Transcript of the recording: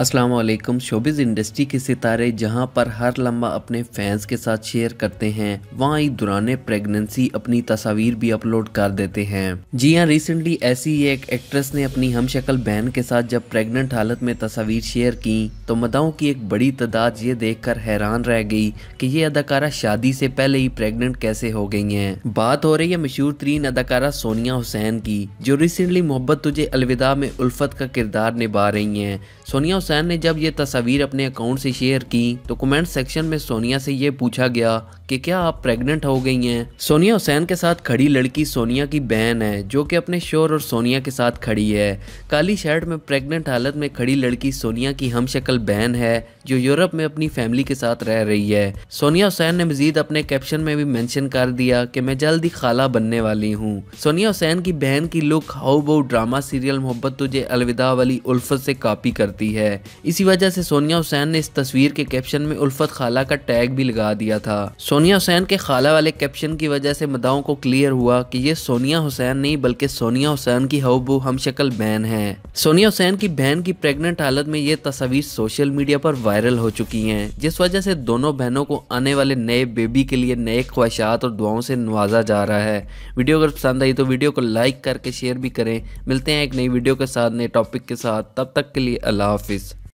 Aslam showbiz industry के सितारे जहां पर हर लम्बा अपने फैंस के साथ शेयर करते हैं वहां ही दुरान प्रेगनेंसी अपनी तस्वीर भी अपलोड कर देते हैं जी हां रिसेंटली ऐसी ही एक एक्ट्रेस ने अपनी हम शक्ल बहन के साथ जब प्रेग्नेंट हालत में तस्वीर शेयर की तो मदाओं की एक बड़ी तादाद ये देखकर हैरान रह गई कि ये अदाकारा शादी से पहले ही प्रेगनेंट कैसे हो गई हैं बात हो रही है मशहूर तरीन अदाकारा सोनिया हुसैन की जो रिसेंटली मोहब्बत तुझे अलविदा में उल्फत का किरदार निभा रही हैं सोनिया हुसैन ने जब ये तस्वीर अपने अकाउंट से शेयर की तो कमेंट सेक्शन में सोनिया से ये पूछा गया कि क्या आप प्रेग्नेंट हो गई हैं सोनिया हुसैन के साथ खड़ी लड़की सोनिया की बहन है जो कि अपने शोर और सोनिया के साथ खड़ी है काली शर्ट में प्रेग्नेंट हालत में खड़ी लड़की सोनिया की हम शक्ल बहन है जो यूरोप में अपनी फैमिली के साथ रह रही है सोनिया हुसैन ने मजीद अपने कैप्शन में भी मैंशन कर दिया की मैं जल्द ही खाला बनने वाली हूँ सोनिया हुसैन की बहन की लुक हाउ बहु ड्रामा सीरियल मोहब्बत तुझे अलविदा वाली उल्फत से कापी करती है है इसी वजह से सोनिया हुसैन ने इस तस्वीर के कैप्शन में उल्फत खाला का टैग भी लगा दिया था सोनिया हुसैन के खाला वाले कैप्शन की वजह से मदाओं को क्लियर हुआ कि ये सोनिया हुसैन नहीं बल्कि सोनिया हुसैन की हबू हम शक्ल बहन है सोनिया हुसैन की बहन की प्रेगनेंट हालत में ये तस्वीर सोशल मीडिया पर वायरल हो चुकी है जिस वजह से दोनों बहनों को आने वाले नए बेबी के लिए नए ख्वाहिशात और दुआओं से नवाजा जा रहा है वीडियो अगर पसंद आई तो वीडियो को लाइक करके शेयर भी करें मिलते हैं एक नई वीडियो के साथ नए टॉपिक के साथ तब तक के लिए अल्लाह हाफिज़